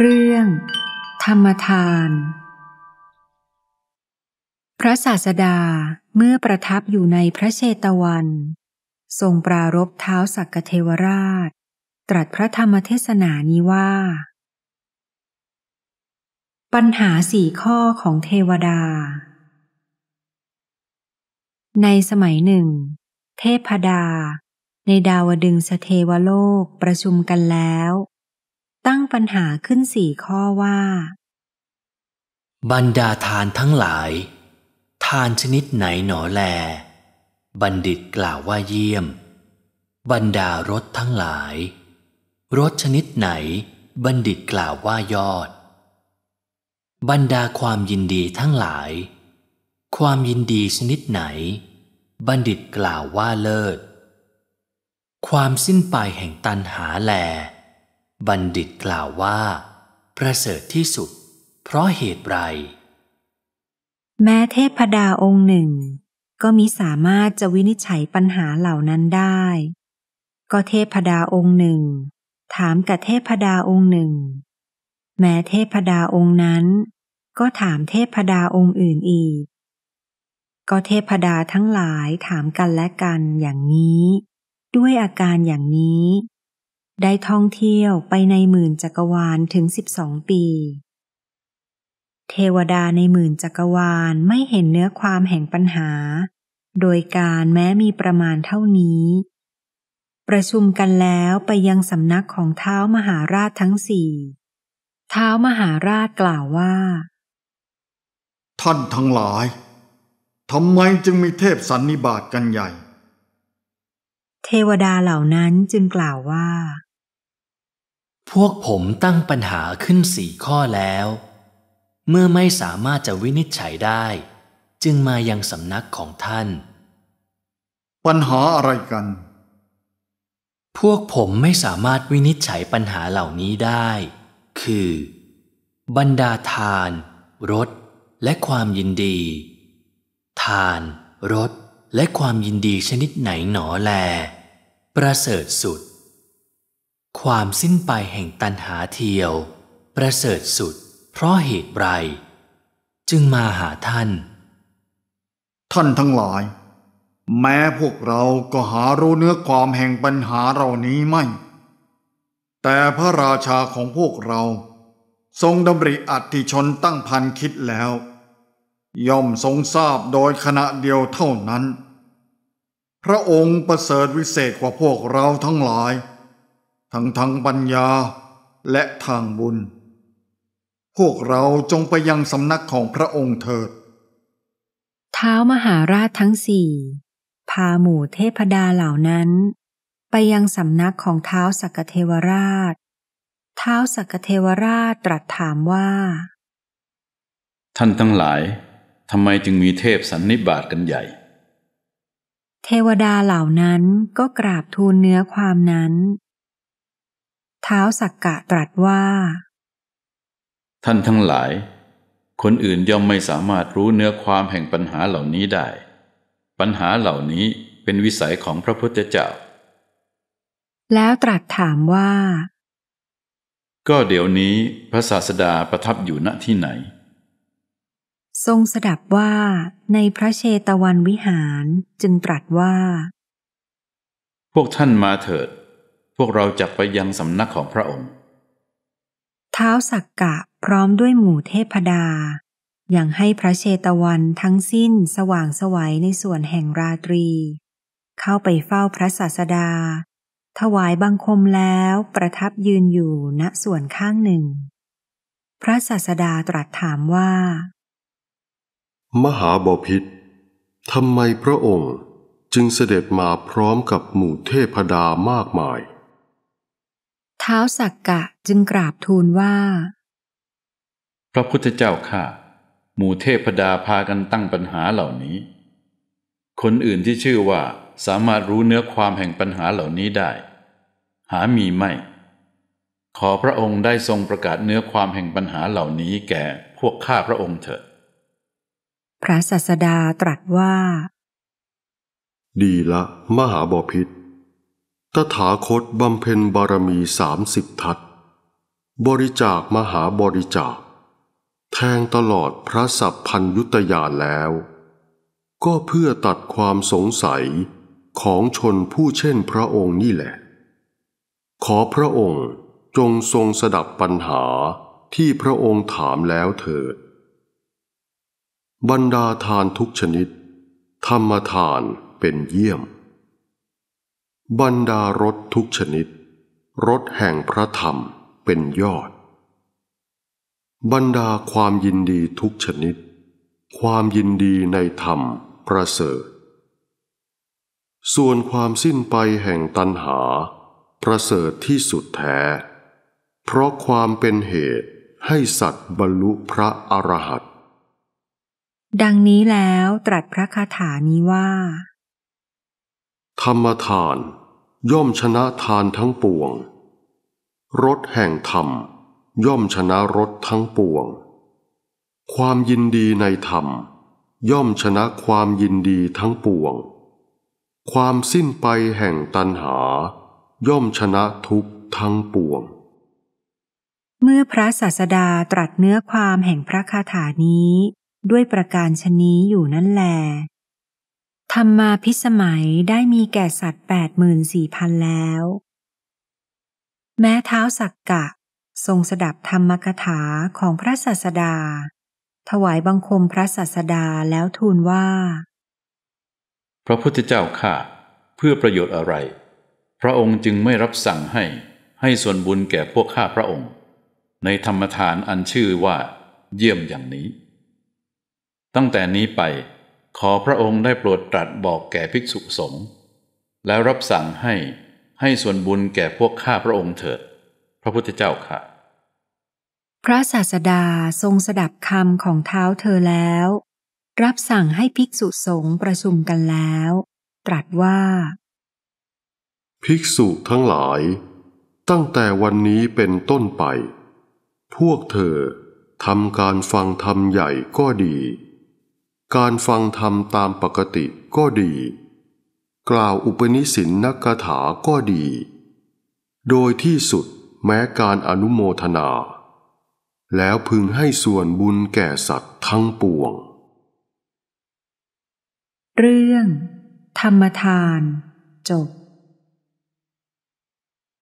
เรื่อง ธรรมทาน พระศาสดาเมื่อประทับอยู่ในพระเชตวัน ทรงปรารบเท้าสักเทวราช ตรัสพระธรรมเทศนานี้ว่า ปัญหาสี่ข้อของเทวดา ในสมัยหนึ่ง เทพดา ในดาวดึงสเทวโลกประชุมกันแล้วตั้งปัญหาขึ้นสี่ข้อว่า บรรดาทานทั้งหลาย ทานชนิดไหนหนอแล บัณฑิตกล่าวว่าเยี่ยม บรรดารถทั้งหลาย รถชนิดไหน บัณฑิตกล่าวว่ายอด บรรดาความยินดีทั้งหลาย ความยินดีชนิดไหน บัณฑิตกล่าวว่าเลิศ ความสิ้นไปแห่งตันหาแลบัณฑิตกล่าวว่า ประเสริฐที่สุด เพราะเหตุไร แม้เทพดาองค์หนึ่ง ก็มีสามารถจะวินิจฉัยปัญหาเหล่านั้นได้ ก็เทพดาองค์หนึ่ง ถามกับเทพดาองค์หนึ่ง แม้เทพดาองค์นั้น ก็ถามเทพดาองค์อื่นอีก ก็เทพดาทั้งหลายถามกันและกันอย่างนี้ ด้วยอาการอย่างนี้ได้ท่องเที่ยวไปในหมื่นจักรวาลถึงสิบองปี เทวดาในหมื่นจักรวาลไม่เห็นเนื้อความแห่งปัญหา โดยการแม้มีประมาณเท่านี้ ประชุมกันแล้วไปยังสำนักของเท้ามหาราชทั้งสี่เท้ามหาราชกล่าวว่า ท่านทั้งหลายทำไมจึงมีเทพสันนิบาตกันใหญ่ เทวดาเหล่านั้นจึงกล่าวว่าพวกผมตั้งปัญหาขึ้นสี่ข้อแล้ว เมื่อไม่สามารถจะวินิจฉัยได้ จึงมายังสำนักของท่าน ปัญหาอะไรกัน พวกผมไม่สามารถวินิจฉัยปัญหาเหล่านี้ได้ คือ บรรดาทานรสและความยินดี ทานรสและความยินดีชนิดไหนหนอแล ประเสริฐสุดความสิ้นไปแห่งตันหาเทียว ประเสริฐสุด เพราะเหตุไรจึงมาหาท่าน ท่านทั้งหลาย แม้พวกเราก็หารู้เนื้อความแห่งปัญหาเหล่านี้ไม่ แต่พระราชาของพวกเรา ทรงดำริอัติชนตั้งพันคิดแล้ว ย่อมทรงทราบโดยขณะเดียวเท่านั้น พระองค์ประเสริฐวิเศษกว่าพวกเราทั้งหลายทั้งทางปัญญาและทางบุญ พวกเราจงไปยังสำนักของพระองค์เถิด เท้ามหาราชทั้งสี่พาหมู่เทพดาเหล่านั้น ไปยังสำนักของเท้าสักเทวราชเท้าสักเทวราชตรัสถามว่า ท่านทั้งหลายทำไมจึงมีเทพสันนิบาตกันใหญ่ เทวดาเหล่านั้นก็กราบทูลเนื้อความนั้นท้าวสักกะตรัสว่า ท่านทั้งหลาย คนอื่นย่อมไม่สามารถรู้เนื้อความแห่งปัญหาเหล่านี้ได้ ปัญหาเหล่านี้เป็นวิสัยของพระพุทธเจ้าแล้วตรัสถามว่า ก็เดี๋ยวนี้พระศาสดาประทับอยู่ณที่ไหน ทรงสดับว่าในพระเชตวันวิหารจึงตรัสว่า พวกท่านมาเถิดพวกเราจะไปยังสำนักของพระองค์ เท้าสักกะพร้อมด้วยหมู่เทพดา อย่างให้พระเชตวันทั้งสิ้นสว่างสวัยในส่วนแห่งราตรี เข้าไปเฝ้าพระศาสดา ถวายบังคมแล้วประทับยืนอยู่ณส่วนข้างหนึ่ง พระศาสดาตรัสถามว่า มหาบพิษทำไมพระองค์จึงเสด็จมาพร้อมกับหมู่เทพดามากมายท้าวสักกะจึงกราบทูลว่าพระพุทธเจ้าข้าหมู่เทพดาพากันตั้งปัญหาเหล่านี้ คนอื่นที่ชื่อว่าสามารถรู้เนื้อความแห่งปัญหาเหล่านี้ได้ หามีไม่ขอพระองค์ได้ทรงประกาศเนื้อความแห่งปัญหาเหล่านี้แก่พวกข้าพระองค์เถิดพระศาสดาตรัสว่า ดีละมหาบอพิษตถาคตบำเพ็ญบารมีสามสิบทัศบริจาคมหาบริจาค แทงตลอดพระสัพพัญยุตยานแล้ว ก็เพื่อตัดความสงสัยของชนผู้เช่นพระองค์นี่แหละ ขอพระองค์จงทรงสดับปัญหาที่พระองค์ถามแล้วเถิดบรรดาทานทุกชนิด ธรรมทานเป็นเยี่ยมบรรดารถทุกชนิด รถแห่งพระธรรมเป็นยอด บรรดาความยินดีทุกชนิด ความยินดีในธรรมประเสริฐ ส่วนความสิ้นไปแห่งตัณหา ประเสริฐที่สุดแท้ เพราะความเป็นเหตุให้สัตว์บรรลุพระอรหันต์ดังนี้แล้วตรัสพระคาถานี้ว่าธรรมทาน ย่อมชนะทานทั้งปวงรสแห่งธรรม ย่อมชนะรสทั้งปวง ความยินดีในธรรม ย่อมชนะความยินดีทั้งปวง ความสิ้นไปแห่งตัณหา ย่อมชนะทุกทั้งปวง เมื่อพระศาสดาตรัสเนื้อความแห่งพระคาถานี้ด้วยประการชนี้อยู่นั่นแลธรรมมาพิสมัยได้มีแก่สัตว์แปดหมื่นสี่พันแล้ว แม้เท้าสักกะทรงสดับธรรมกถาของพระศาสดา ถวายบังคมพระศาสดาแล้วทูลว่า พระพุทธเจ้าข้าเพื่อประโยชน์อะไร พระองค์จึงไม่รับสั่งให้ให้ส่วนบุญแก่พวกข้าพระองค์ ในธรรมทานอันชื่อว่า เยี่ยมอย่างนี้ ตั้งแต่นี้ไปขอพระองค์ได้โปรดตรัสบอกแก่ภิกษุสงฆ์แล้วรับสั่งให้ให้ส่วนบุญแก่พวกข้าพระองค์เถิด พระพุทธเจ้าค่ะ พระศาสดาทรงสดับคำของเท้าเธอแล้ว รับสั่งให้ภิกษุสงฆ์ประชุมกันแล้ว ตรัสว่า ภิกษุทั้งหลาย ตั้งแต่วันนี้เป็นต้นไป พวกเธอทำการฟังธรรมใหญ่ก็ดีการฟังธรรมตามปกติก็ดี กล่าวอุปนิสินนักถาก็ดี โดยที่สุดแม้การอนุโมทนา แล้วพึงให้ส่วนบุญแก่สัตว์ทั้งปวง เรื่อง ธรรมทาน จบ